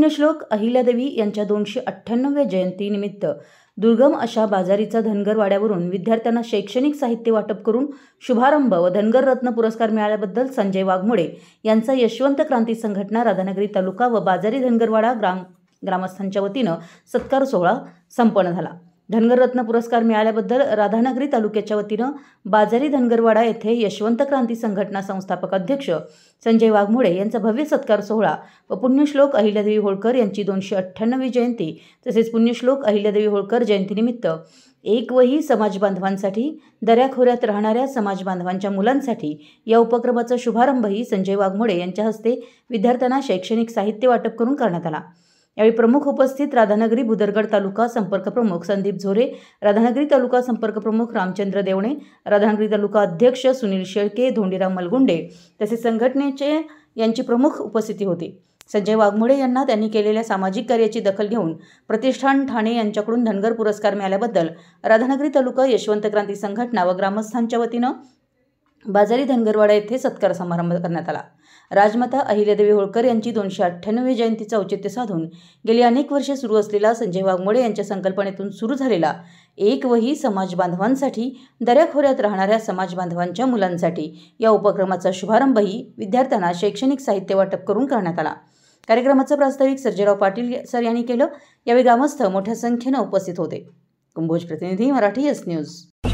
पुण्यश्लोक अहिल्यादेवी यांच्या दोनशे अठ्ठ्याण्णव्या जयंतीनिमित्त दुर्गम अशा बाजारीचा धनगरवाड्यावरून विद्यार्थ्यांना शैक्षणिक साहित्य वाटप करून शुभारंभ व धनगर रत्न पुरस्कार मिळाल्याबद्दल संजय वाघमोडे यांचा यशवंत क्रांती संघटना राधानगरी तालुका व बाजारी धनगरवाडा ग्राम ग्रामस्थांच्या वतीनं सत्कार सोहळा संपन्न झाला धनगररत्न पुरस्कार मिळाल्याबद्दल राधानगरी तालुक्याच्या वतीनं बाजारी धनगरवाडा येथे यशवंत क्रांती संघटना संस्थापक अध्यक्ष संजय वाघमोडे यांचा भव्य सत्कार सोहळा व पुण्यश्लोक अहिल्यादेवी होळकर यांची दोनशे अठ्ठ्याण्णवी जयंती तसेच पुण्यश्लोक अहिल्यादेवी होळकर जयंतीनिमित्त एक वही समाज बांधवांसाठी दऱ्याखोऱ्यात राहणाऱ्या समाज बांधवांच्या मुलांसाठी या उपक्रमाचा शुभारंभही संजय वाघमोडे यांच्या हस्ते विद्यार्थ्यांना शैक्षणिक साहित्य वाटप करून करण्यात आला यावेळी प्रमुख उपस्थित राधानगरी भुदरगड तालुका संपर्क प्रमुख संदीप झोरे राधानगरी तालुका संपर्क प्रमुख रामचंद्र देवणे राधानगरी तालुका अध्यक्ष सुनील शेळके धोंडीराम मलगुंडे तसेच संघटनेचे यांची प्रमुख उपस्थिती होती संजय वाघमोडे यांना त्यांनी केलेल्या सामाजिक कार्याची दखल घेऊन प्रतिष्ठान ठाणे यांच्याकडून धनगर पुरस्कार मिळाल्याबद्दल राधानगरी तालुका यशवंत क्रांती संघटना व ग्रामस्थांच्या वतीनं बाजारी धनगरवाडा येथे सत्कार समारंभ करण्यात आला राजमाता अहिल्यादेवी होळकर यांची दोनशे अठ्ठ्याण्णवी जयंतीचं औचित्य साधून गेली अनेक वर्षे सुरू असलेला संजय वाघमोडे यांच्या संकल्पनेतून सुरू झालेला एक वही समाज बांधवांसाठी दऱ्याखोऱ्यात राहणाऱ्या समाज बांधवांच्या मुलांसाठी या उपक्रमाचा शुभारंभही विद्यार्थ्यांना शैक्षणिक साहित्य वाटप करून करण्यात आला कार्यक्रमाचं प्रास्ताविक सर्जेराव पाटील सर यांनी केलं यावेळी ग्रामस्थ मोठ्या संख्येनं उपस्थित होते कुंभोज प्रतिनिधी मराठी एस न्यूज